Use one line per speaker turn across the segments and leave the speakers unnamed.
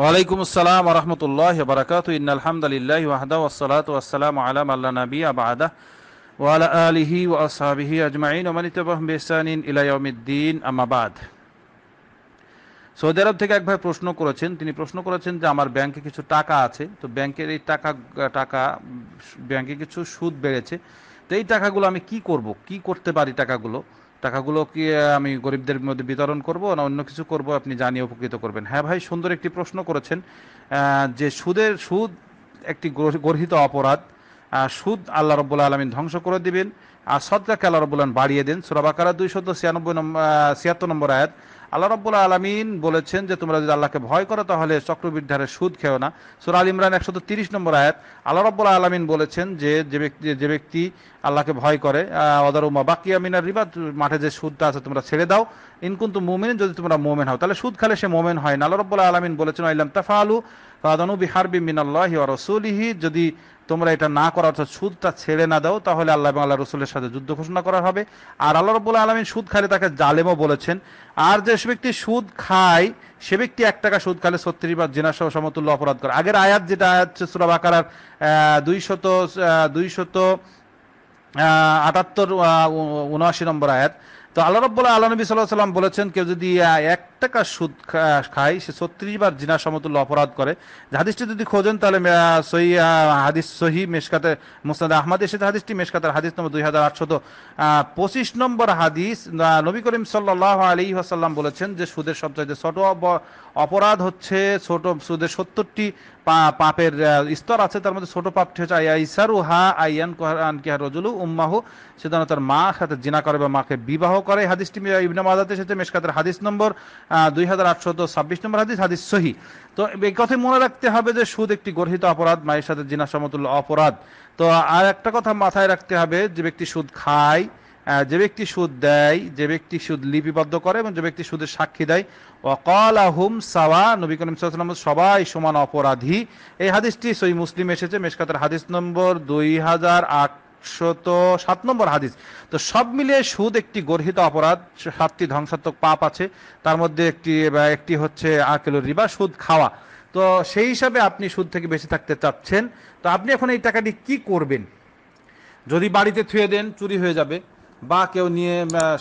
ওয়ালাইকুম আসসালাম রহমতুল্লাহ বারাকাত ইন আলহামদুলিল্লাহ ওয়াহদা ওয়াসালাত ওয়াসালাম আলাম আল্লাহ নবী আবাদা ওয়ালা আলিহি ও আজমাইন ওমানিত বেসানিন ইলাইউমিদ্দিন আমাবাদ সৌদি আরব থেকে এক ভাই প্রশ্ন করেছেন তিনি প্রশ্ন করেছেন যে আমার ব্যাংকে কিছু টাকা আছে তো ব্যাংকের এই টাকা টাকা ব্যাংকে কিছু সুদ বেড়েছে তো এই টাকাগুলো আমি কি করব কি করতে পারি টাকাগুলো টাকাগুলো কি আমি গরিবদের মধ্যে বিতরণ করব না অন্য কিছু করব আপনি জানিয়ে উপকৃত করবেন হ্যাঁ ভাই সুন্দর একটি প্রশ্ন করেছেন যে সুদের সুদ একটি গর্হিত অপরাধ সুদ আল্লাহ রব্বুল আলমিন ধ্বংস করে দিবেন আর সদকাকে আল্লাহ রব্বুল বাড়িয়ে দেন সুরাবাকারা দুইশত ছিয়ানব্বই নম্বর ছিয়াত্তর নম্বর আয়াত আল্লাহ রব্বুল্লা আলমিন বলেছেন যে তোমরা যদি আল্লাহকে ভয় করো তাহলে চক্রবৃদ্ধারে সুদ খেও না আল ইমরান একশো তিরিশ নম্বর আয়াত আল্লাহ রব্বুল্লা আলমিন বলেছেন যে যে ব্যক্তি যে ব্যক্তি আল্লাহকে ভয় করে অদারুমা বাকি আমিনার রিবা মাঠে যে সুদটা আছে তোমরা ছেড়ে দাও ইনকুন্তু মোমেন যদি তোমরা মোমেন হও তাহলে সুদ খালে সে মোমেন হয় না আল্লাহ রব্বুল্লা আলমিন বলেছেন আল্লাম তাফা আলু ফাদানু বিহারবি মিনাল্লাহি ওয়া রাসূলিহি যদি তোমরা এটা না করো অর্থাৎ সুদটা ছেড়ে না দাও তাহলে আল্লাহ এবং আল্লাহ রসুলের সাথে যুদ্ধ ঘোষণা করা হবে আর আল্লাহ রবুল্লা আলমিন সুদ খালি তাকে জালেমও বলেছেন আর যে ব্যক্তি সুদ খায় সে ব্যক্তি এক টাকা সুদ খালে ছত্রিশ বার জেনাসহ সমতুল্য অপরাধ করে আগের আয়াত যেটা আয়াত শত দুই দুইশত দুইশত আটাত্তর উনআশি নম্বর আয়াত তো আল্লাহ রব্বুল্লাহ আল্লাহ নবী সাল্লাহ সাল্লাম বলেছেন কেউ যদি এক টাকা সুদ খায় সে ছত্রিশ বার জিনা সমতুল্য অপরাধ করে হাদিসটি যদি খোঁজেন তাহলে সহি হাদিস সহি মেশকাতে মুসনাদ আহমদ এসে হাদিসটি মেশকাতের হাদিস নম্বর দুই হাজার আটশত পঁচিশ নম্বর হাদিস নবী করিম সাল্লাহ আলী আসাল্লাম বলেছেন যে সুদের সবচাইতে ছোট অপরাধ হচ্ছে ছোট সুদের সত্তরটি পাপের স্তর আছে তার মধ্যে ছোট পাপ হচ্ছে ইসারু হা আইয়ান আনকিহা রজুলু উম্মাহু সেজন্য তার মা সাথে জিনা করে বা মাকে বিবাহ করে হাদিসটি ইবনে মাজাতে এসেছে মেশকাতের হাদিস নম্বর দুই হাজার আটশো ছাব্বিশ নম্বর হাদিস হাদিস সহি তো এই কথাই মনে রাখতে হবে যে সুদ একটি গর্হিত অপরাধ মায়ের সাথে জিনা সমতুল্য অপরাধ তো আর একটা কথা মাথায় রাখতে হবে যে ব্যক্তি সুদ খায় যে ব্যক্তি সুদ দেয় যে ব্যক্তি সুদ লিপিবদ্ধ করে এবং যে ব্যক্তি সুদের সাক্ষী দেয় অকাল আহুম সাওয়া নবী করিম সাল্লাম সবাই সমান অপরাধী এই হাদিসটি সই মুসলিম এসেছে মেশকাতের হাদিস নম্বর দুই হাজার সাত নম্বর হাদিস তো সব মিলিয়ে সুদ একটি গর্হিত অপরাধ সাতটি ধ্বংসাত্মক পাপ আছে তার মধ্যে একটি একটি হচ্ছে আকেল রিবা সুদ খাওয়া তো সেই হিসাবে আপনি সুদ থেকে বেঁচে থাকতে চাচ্ছেন তো আপনি এখন এই টাকাটি কি করবেন যদি বাড়িতে থুয়ে দেন চুরি হয়ে যাবে বা কেউ নিয়ে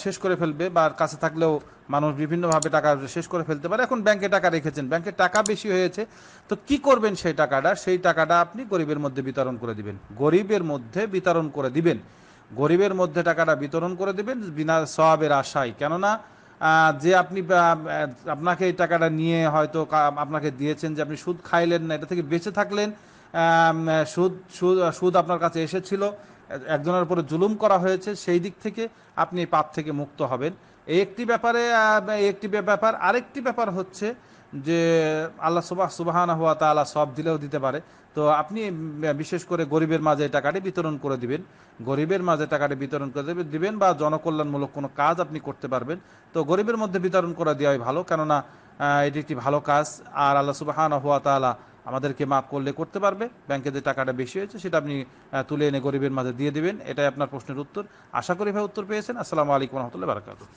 শেষ করে ফেলবে বা কাছে থাকলেও মানুষ বিভিন্নভাবে টাকা শেষ করে ফেলতে পারে এখন ব্যাংকে টাকা রেখেছেন ব্যাংকে টাকা বেশি হয়েছে তো কি করবেন সেই টাকাটা সেই টাকাটা আপনি গরিবের মধ্যে বিতরণ করে দিবেন গরিবের মধ্যে বিতরণ করে দিবেন গরিবের মধ্যে টাকাটা বিতরণ করে দিবেন বিনা সবাবের আশায় কেননা যে আপনি আপনাকে এই টাকাটা নিয়ে হয়তো আপনাকে দিয়েছেন যে আপনি সুদ খাইলেন না এটা থেকে বেঁচে থাকলেন সুদ সুদ আপনার কাছে এসেছিল একজনের উপরে জুলুম করা হয়েছে সেই দিক থেকে আপনি পাপ থেকে মুক্ত হবেন এই একটি ব্যাপারে একটি ব্যাপার আরেকটি ব্যাপার হচ্ছে যে আল্লাহ সুবাহ সুবাহান হওয়া তা আল্লাহ সব দিলেও দিতে পারে তো আপনি বিশেষ করে গরিবের মাঝে এই টাকাটি বিতরণ করে দিবেন গরিবের মাঝে টাকাটি বিতরণ করে দেবেন দিবেন বা জনকল্যাণমূলক কোনো কাজ আপনি করতে পারবেন তো গরিবের মধ্যে বিতরণ করে দেওয়াই ভালো কেননা এটি একটি ভালো কাজ আর আল্লাহ সুবাহান হওয়া তালা আমাদেরকে মাফ করলে করতে পারবে ব্যাংকে যে টাকাটা বেশি হয়েছে সেটা আপনি তুলে এনে গরিবের মাঝে দিয়ে দেবেন এটাই আপনার প্রশ্নের উত্তর আশা করি ভাই উত্তর পেয়েছেন আসসালামু আলাইকুম রহমতুল্লাহ বারাকাতুহ